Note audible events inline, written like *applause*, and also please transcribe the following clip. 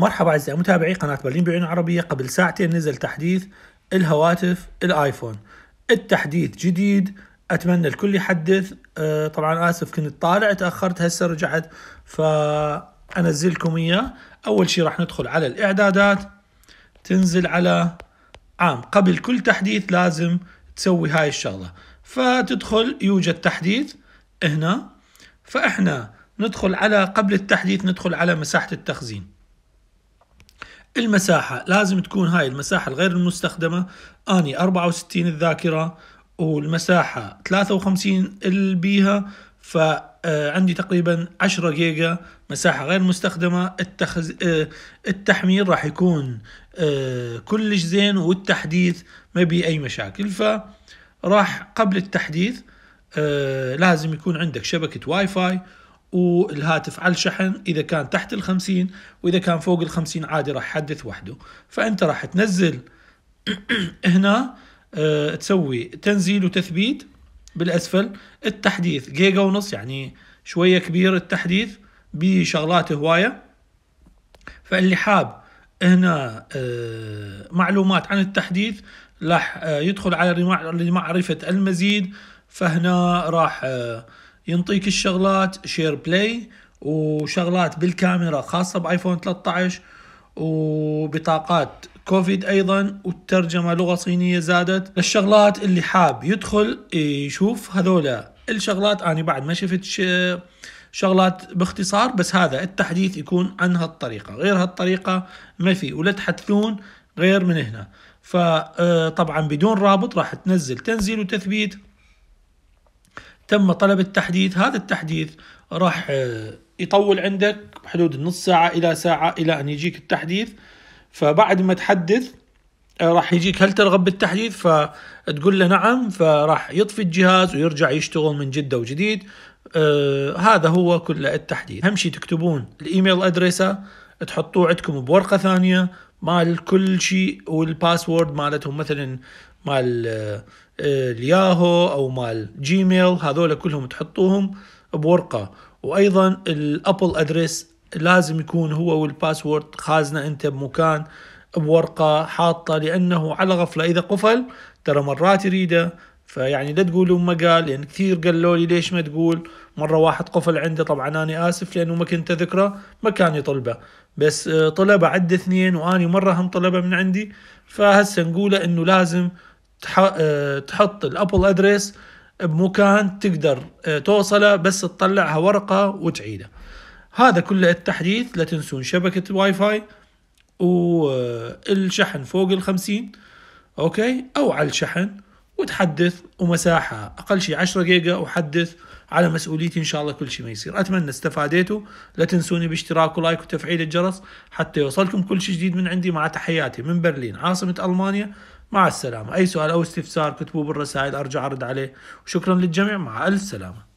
مرحبا أعزائي متابعي قناة برلين بعيون عربية قبل ساعتين نزل تحديث الهواتف الآيفون التحديث جديد أتمنى الكل يحدث آه، طبعا آسف كنت طالع تأخرت هسه رجعت فأنزلكم إياه أول شيء راح ندخل على الإعدادات تنزل على عام قبل كل تحديث لازم تسوي هاي الشغلة فتدخل يوجد تحديث هنا فإحنا ندخل على قبل التحديث ندخل على مساحة التخزين المساحة لازم تكون هاي المساحة الغير المستخدمة أني 64 الذاكرة والمساحة 53 اللي بيها فعندي آه، تقريبا 10 جيجا مساحة غير مستخدمة التخز... آه، التحميل راح يكون آه، كلش زين والتحديث ما بي أي مشاكل فراح قبل التحديث لازم يكون عندك شبكة واي فاي والهاتف على الشحن إذا كان تحت الخمسين وإذا كان فوق الخمسين عادي راح يحدث وحده فأنت راح تنزل *clears throat* هنا آه، تسوي تنزيل وتثبيت بالأسفل التحديث جيجا ونص يعني شوية كبير التحديث بشغلات هواية فاللي حاب هنا آه، معلومات عن التحديث راح آه، يدخل على لمعرفة المزيد فهنا راح ينطيك الشغلات شير بلاي وشغلات بالكاميرا خاصة بايفون 13 وبطاقات كوفيد ايضا والترجمة لغة صينية زادت للشغلات اللي حاب يدخل يشوف هذولا الشغلات انا بعد ما شفت شغلات باختصار بس هذا التحديث يكون عن هالطريقة غير هالطريقة ما في ولا تحدثون غير من هنا فطبعا آه، بدون رابط راح تنزل تنزيل وتثبيت تم طلب التحديث هذا التحديث راح آه، يطول عندك بحدود نص ساعة إلى ساعة إلى أن يجيك التحديث فبعد ما تحدث آه، راح يجيك هل ترغب بالتحديث فتقول له نعم فراح يطفي الجهاز ويرجع يشتغل من جدة وجديد آه هذا هو كل التحديث اهم شيء تكتبون الايميل ادريسه تحطوه عندكم بورقه ثانيه مال كل شيء والباسورد مالتهم مثلا مال آه، الياهو او مال جيميل هذول كلهم تحطوهم بورقه وايضا الابل ادريس لازم يكون هو والباسورد خازنه انت بمكان بورقه حاطه لانه على غفله اذا قفل ترى مرات يريده فيعني لا تقولوا ما قال لان يعني كثير قالوا لي ليش ما تقول مره واحد قفل عنده طبعا انا اسف لانه ما كنت اذكره ما كان يطلبه بس آه، طلبه عد اثنين واني مره هم طلبه من عندي فهسه نقوله انه لازم آه، تحط الابل ادريس بمكان تقدر آه، توصله بس تطلعها ورقه وتعيده هذا كله التحديث لا تنسون شبكه واي فاي والشحن فوق الخمسين اوكي او على الشحن وتحدث ومساحة أقل شيء 10 جيجا وحدث على مسؤوليتي إن شاء الله كل شيء ما يصير أتمنى استفاديتوا لا تنسوني باشتراك ولايك وتفعيل الجرس حتى يوصلكم كل شيء جديد من عندي مع تحياتي من برلين عاصمة ألمانيا مع السلامة أي سؤال أو استفسار كتبوه بالرسائل أرجع أرد عليه وشكرا للجميع مع السلامه